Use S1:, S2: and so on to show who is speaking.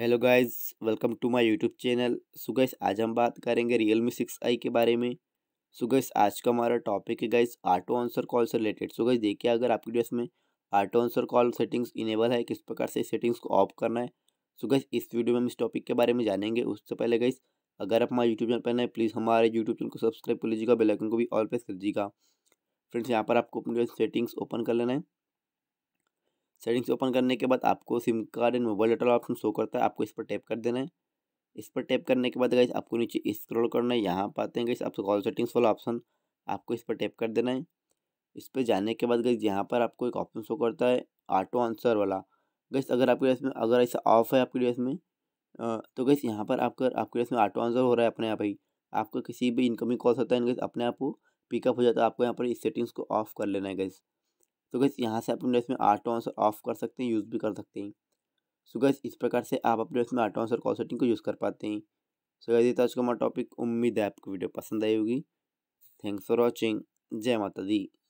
S1: hello guys welcome to my YouTube channel so guys आज हम बात करेंगे रियल मी सिक्स आई के बारे में सो गाइस आज का हमारा टॉपिक है गाइस ऑटो आंसर कॉल से रिलेटेड सो गाइस देखिए अगर आपके डिवाइस में auto answer call settings enable है किस प्रकार से सेटिंग्स को ऑफ करना है सो गाइस इस वीडियो में हम इस टॉपिक के बारे में जानेंगे उससे पहले गाइस अगर आप हमारे यूट्यूब चैनल पर नए प्लीज़ हमारे यूट्यूब चैनल को सब्सक्राइब कर लीजिएगा बेलाइकन को भी ऑल प्रेस कर दीजिएगा फ्रेंड्स यहाँ पर आपको अपने सेटिंग्स ओपन कर लेना है सेटिंग्स ओपन करने के बाद आपको SIM card and mobile data option show करता है आपको इस पर टैप कर देना है इस पर टैप करने के बाद गई आपको नीचे स्क्रॉल करना है यहाँ पाते हैं गई आपको कॉल सेटिंग्स वाला ऑप्शन आपको इस पर टैप कर देना है इस पर जाने के बाद गई यहाँ पर आपको एक ऑप्शन शो करता है ऑटो आंसर वाला गैस अगर आपके ड्रेस में अगर ऐसा ऑफ है आपके ड्रेस में तो गैस यहाँ पर आपका आपके ड्रेस में ऑटो आंसर हो रहा है अपने आप ही आपका किसी भी इनकमिंग कॉल होता है गैस अपने आप को पिकअप हो जाता है आपको यहाँ पर इस सेटिंग्स को ऑफ कर लेना है गैस तो गैस यहाँ से आप अपने इसमें ऑटो आंसर ऑफ कर सकते हैं यूज़ भी कर सकते हैं सो गैस इस प्रकार से आप अपने इसमें ऑटो आंसर कॉल सेटिंग को यूज़ कर पाते हैं सो गैस ये आज का हमारा टॉपिक उम्मीद है आपको वीडियो पसंद आई होगी थैंक्स फॉर वॉचिंग जय माता दी